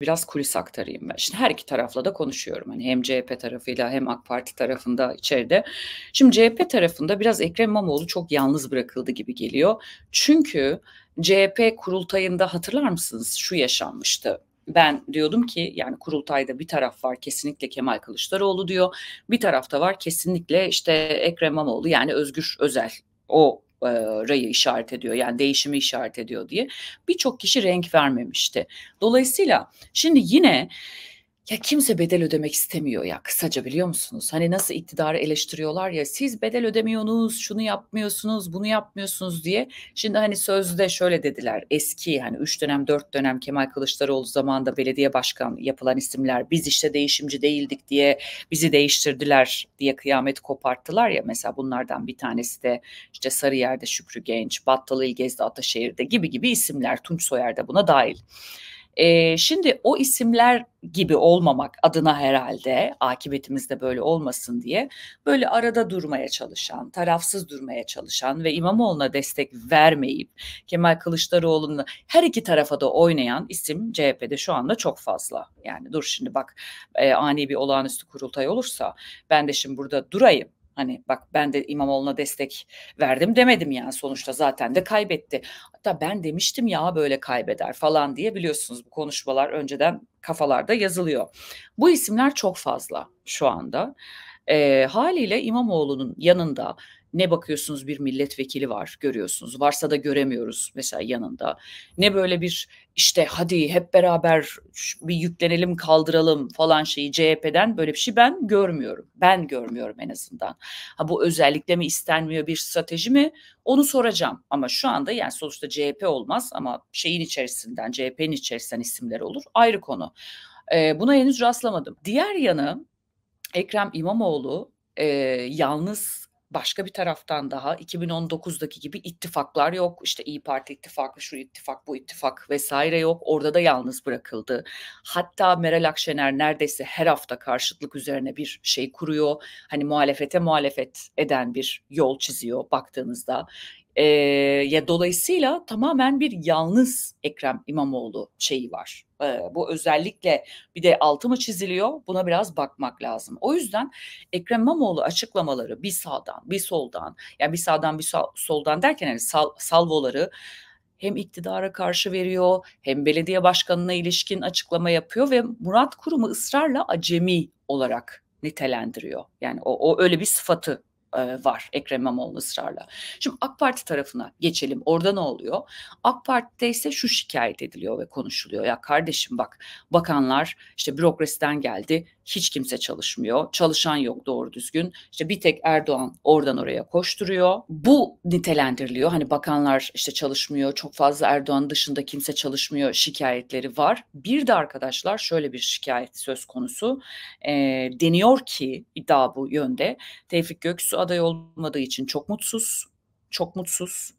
biraz kulis aktarayım ben. Şimdi her iki tarafla da konuşuyorum. Hani hem CHP tarafıyla hem AK Parti tarafında içeride. Şimdi CHP tarafında biraz Ekrem İmamoğlu çok yalnız bırakıldı gibi geliyor. Çünkü CHP kurultayında hatırlar mısınız şu yaşanmıştı ben diyordum ki yani kurultayda bir taraf var kesinlikle Kemal Kılıçdaroğlu diyor. Bir tarafta var kesinlikle işte Ekrem İmamoğlu yani Özgür Özel o rayı işaret ediyor yani değişimi işaret ediyor diye birçok kişi renk vermemişti. Dolayısıyla şimdi yine ya kimse bedel ödemek istemiyor ya kısaca biliyor musunuz? Hani nasıl iktidarı eleştiriyorlar ya siz bedel ödemiyorsunuz, şunu yapmıyorsunuz, bunu yapmıyorsunuz diye. Şimdi hani sözde şöyle dediler eski hani 3 dönem 4 dönem Kemal Kılıçdaroğlu zamanında belediye başkan yapılan isimler biz işte değişimci değildik diye bizi değiştirdiler diye kıyamet koparttılar ya mesela bunlardan bir tanesi de işte Sarıyer'de Şükrü Genç, Battalı İlgez'de Ataşehir'de gibi gibi isimler Tunç Soyer'de buna dahil. E, şimdi o isimler gibi olmamak adına herhalde akıbetimizde böyle olmasın diye böyle arada durmaya çalışan, tarafsız durmaya çalışan ve İmamoğlu'na destek vermeyip Kemal Kılıçdaroğlu'na her iki tarafa da oynayan isim CHP'de şu anda çok fazla. Yani dur şimdi bak e, ani bir olağanüstü kurultay olursa ben de şimdi burada durayım Hani bak ben de İmamoğlu'na destek verdim demedim yani sonuçta zaten de kaybetti. Hatta ben demiştim ya böyle kaybeder falan diye biliyorsunuz bu konuşmalar önceden kafalarda yazılıyor. Bu isimler çok fazla şu anda. E, haliyle İmamoğlu'nun yanında ne bakıyorsunuz bir milletvekili var görüyorsunuz. Varsa da göremiyoruz mesela yanında. Ne böyle bir işte hadi hep beraber bir yüklenelim kaldıralım falan şeyi CHP'den böyle bir şey ben görmüyorum. Ben görmüyorum en azından. Ha bu özellikle mi istenmiyor bir strateji mi? Onu soracağım. Ama şu anda yani sonuçta CHP olmaz ama şeyin içerisinden CHP'nin içerisinden isimler olur. Ayrı konu. E, buna henüz rastlamadım. Diğer yanı Ekrem İmamoğlu e, yalnız başka bir taraftan daha 2019'daki gibi ittifaklar yok. İşte İyi Parti ittifakı, şu ittifak, bu ittifak vesaire yok. Orada da yalnız bırakıldı. Hatta Meral Akşener neredeyse her hafta karşıtlık üzerine bir şey kuruyor. Hani muhalefete muhalefet eden bir yol çiziyor baktığınızda. E, ya dolayısıyla tamamen bir yalnız Ekrem İmamoğlu şeyi var. E, bu özellikle bir de altı mı çiziliyor buna biraz bakmak lazım. O yüzden Ekrem İmamoğlu açıklamaları bir sağdan bir soldan yani bir sağdan bir so- soldan derken yani sal- salvoları hem iktidara karşı veriyor hem belediye başkanına ilişkin açıklama yapıyor ve Murat Kurum'u ısrarla acemi olarak nitelendiriyor. Yani o, o öyle bir sıfatı e, var Ekrem İmamoğlu ısrarla. Şimdi AK Parti tarafına geçelim. Orada ne oluyor? AK Parti'de ise şu şikayet ediliyor ve konuşuluyor. Ya kardeşim bak bakanlar işte bürokrasiden geldi. Hiç kimse çalışmıyor. Çalışan yok doğru düzgün. İşte bir tek Erdoğan oradan oraya koşturuyor. Bu nitelendiriliyor. Hani bakanlar işte çalışmıyor. Çok fazla Erdoğan dışında kimse çalışmıyor şikayetleri var. Bir de arkadaşlar şöyle bir şikayet söz konusu. E, deniyor ki iddia bu yönde. Tevfik Göksu aday olmadığı için çok mutsuz. Çok mutsuz.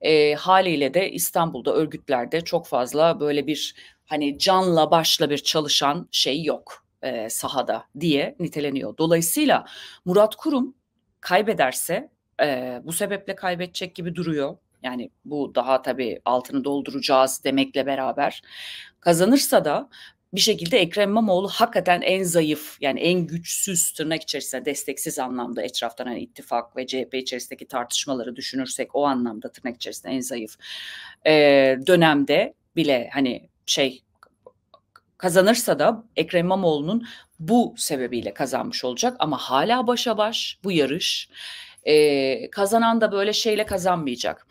E, haliyle de İstanbul'da örgütlerde çok fazla böyle bir hani canla başla bir çalışan şey yok e, sahada diye niteleniyor. Dolayısıyla Murat Kurum kaybederse e, bu sebeple kaybedecek gibi duruyor. Yani bu daha tabii altını dolduracağız demekle beraber kazanırsa da bir şekilde Ekrem İmamoğlu hakikaten en zayıf yani en güçsüz tırnak içerisinde desteksiz anlamda etraftan hani ittifak ve CHP içerisindeki tartışmaları düşünürsek o anlamda tırnak içerisinde en zayıf e, dönemde bile hani şey kazanırsa da Ekrem İmamoğlu'nun bu sebebiyle kazanmış olacak ama hala başa baş bu yarış e, kazanan da böyle şeyle kazanmayacak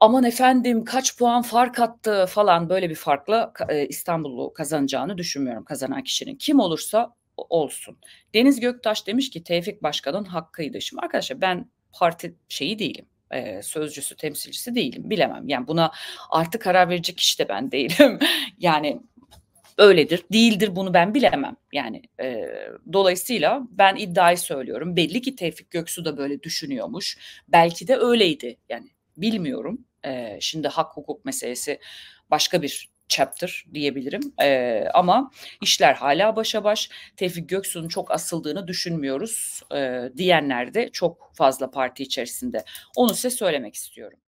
aman efendim kaç puan fark attı falan böyle bir farkla e, İstanbul'u kazanacağını düşünmüyorum kazanan kişinin. Kim olursa olsun. Deniz Göktaş demiş ki Tevfik Başkan'ın hakkıydı. Şimdi arkadaşlar ben parti şeyi değilim e, sözcüsü temsilcisi değilim bilemem yani buna artık karar verecek kişi de ben değilim yani öyledir değildir bunu ben bilemem yani e, dolayısıyla ben iddiayı söylüyorum belli ki Tevfik Göksu da böyle düşünüyormuş belki de öyleydi yani bilmiyorum e, şimdi hak hukuk meselesi başka bir chapter diyebilirim. E, ama işler hala başa baş. Tevfik Göksu'nun çok asıldığını düşünmüyoruz e, diyenler de çok fazla parti içerisinde. Onu size söylemek istiyorum.